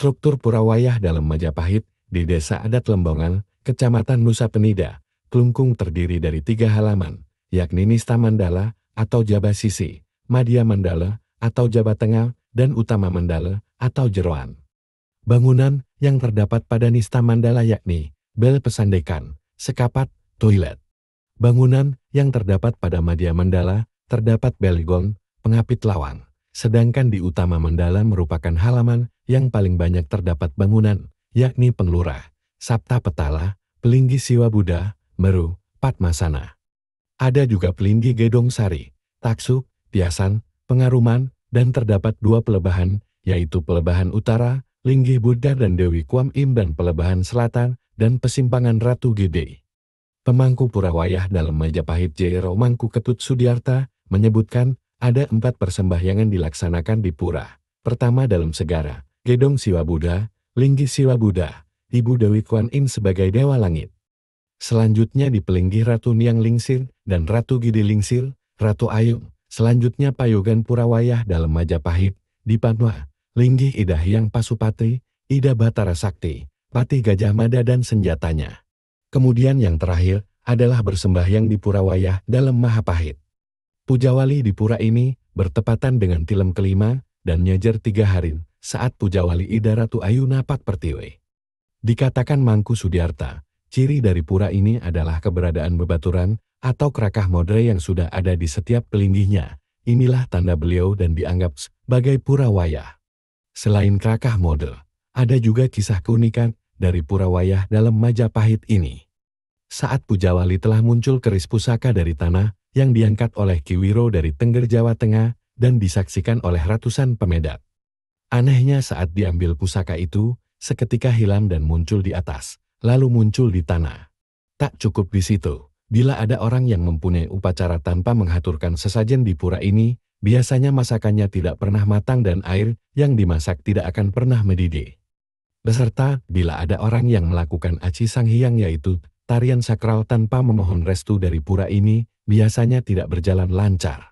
Struktur Purawayah dalam Majapahit, di Desa Adat Lembongan, Kecamatan Nusa Penida, Klungkung terdiri dari tiga halaman, yakni Nista Mandala atau Jaba Sisi, madia Mandala atau Jaba Tengah, dan Utama Mandala atau Jeroan. Bangunan yang terdapat pada Nista Mandala yakni bel pesandekan, sekapat, toilet. Bangunan yang terdapat pada madia Mandala terdapat gong, pengapit lawang. Sedangkan di Utama Mandala merupakan halaman yang paling banyak terdapat bangunan, yakni Penglurah, Sabta Petala, Pelinggi Siwa Buddha, Meru, patmasana. Ada juga Pelinggi Gedong Sari, taksu, Tiasan, Pengaruman, dan terdapat dua pelebahan, yaitu pelebahan utara, Linggi Buddha dan Dewi Kuam Im dan pelebahan selatan, dan pesimpangan Ratu Gede. Pemangku Purawayah dalam Majapahit J. mangku Ketut Sudiarta menyebutkan ada empat persembahyangan dilaksanakan di Pura. Pertama dalam Segara, Gedong Siwa Buddha, Linggi Siwa Buddha, Ibu Dewi Kuan Im sebagai Dewa Langit. Selanjutnya di Ratu Niang Lingsir dan Ratu Gidi Lingsir, Ratu Ayu, selanjutnya Payogan Purawayah dalam Majapahit, di Padua, Linggi Idah Yang Pasupati, Ida Batara Sakti, Pati Gajah Mada dan senjatanya. Kemudian yang terakhir adalah bersembahyang di Purawayah dalam Mahapahit. Pujawali di pura ini bertepatan dengan tilam kelima dan nyajar tiga hari saat puja wali Ida Ratu Ayu Napak pertiwe Dikatakan Mangku Sudiarta, ciri dari pura ini adalah keberadaan bebaturan atau kerakah modre yang sudah ada di setiap pelindihnya. Inilah tanda beliau dan dianggap sebagai pura wayah. Selain kerakah model, ada juga kisah keunikan dari pura wayah dalam Majapahit ini. Saat puja wali telah muncul keris pusaka dari tanah yang diangkat oleh Kiwiro dari Tengger Jawa Tengah dan disaksikan oleh ratusan pemedat. Anehnya saat diambil pusaka itu, seketika hilang dan muncul di atas, lalu muncul di tanah. Tak cukup di situ, bila ada orang yang mempunyai upacara tanpa menghaturkan sesajen di pura ini, biasanya masakannya tidak pernah matang dan air yang dimasak tidak akan pernah mendidih. Beserta, bila ada orang yang melakukan aci sang hiang yaitu tarian sakral tanpa memohon restu dari pura ini, biasanya tidak berjalan lancar.